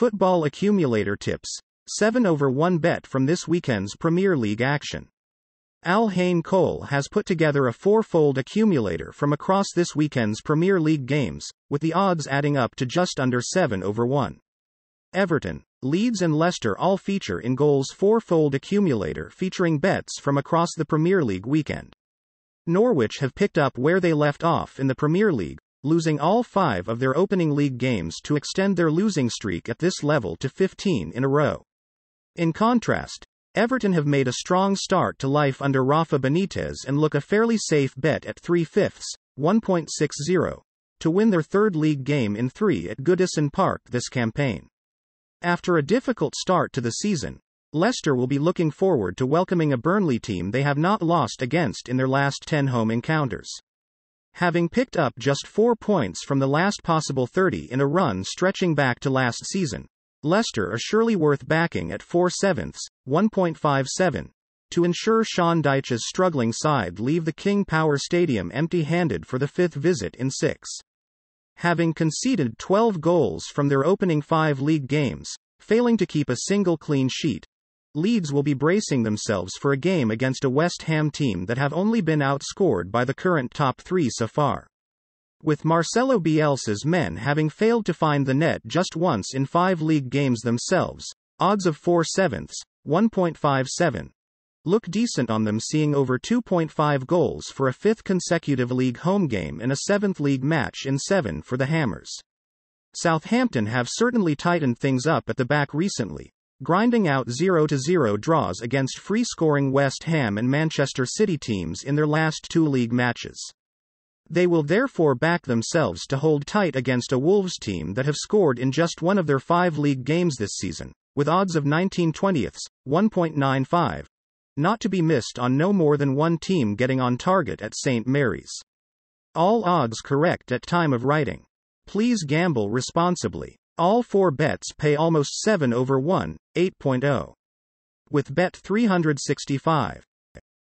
Football Accumulator Tips 7 over 1 bet from this weekend's Premier League action. Al Hain Cole has put together a four-fold accumulator from across this weekend's Premier League games, with the odds adding up to just under 7 over 1. Everton, Leeds and Leicester all feature in goals four-fold accumulator featuring bets from across the Premier League weekend. Norwich have picked up where they left off in the Premier League, losing all five of their opening league games to extend their losing streak at this level to 15 in a row. In contrast, Everton have made a strong start to life under Rafa Benitez and look a fairly safe bet at 3 fifths, 1.60, to win their third league game in three at Goodison Park this campaign. After a difficult start to the season, Leicester will be looking forward to welcoming a Burnley team they have not lost against in their last 10 home encounters having picked up just four points from the last possible 30 in a run stretching back to last season. Leicester are surely worth backing at 4 sevenths, 1.57, to ensure Sean Dyche's struggling side leave the King Power Stadium empty handed for the fifth visit in six. Having conceded 12 goals from their opening five league games, failing to keep a single clean sheet, Leeds will be bracing themselves for a game against a West Ham team that have only been outscored by the current top three so far. With Marcelo Bielsa's men having failed to find the net just once in five league games themselves, odds of 4 sevenths, 1.57, look decent on them seeing over 2.5 goals for a fifth consecutive league home game and a seventh league match in seven for the Hammers. Southampton have certainly tightened things up at the back recently, grinding out 0 0 draws against free scoring West Ham and Manchester City teams in their last two league matches. They will therefore back themselves to hold tight against a Wolves team that have scored in just one of their five league games this season, with odds of 19 20ths, 1.95, not to be missed on no more than one team getting on target at St. Mary's. All odds correct at time of writing. Please gamble responsibly. All four bets pay almost 7 over 1, 8.0. With bet 365.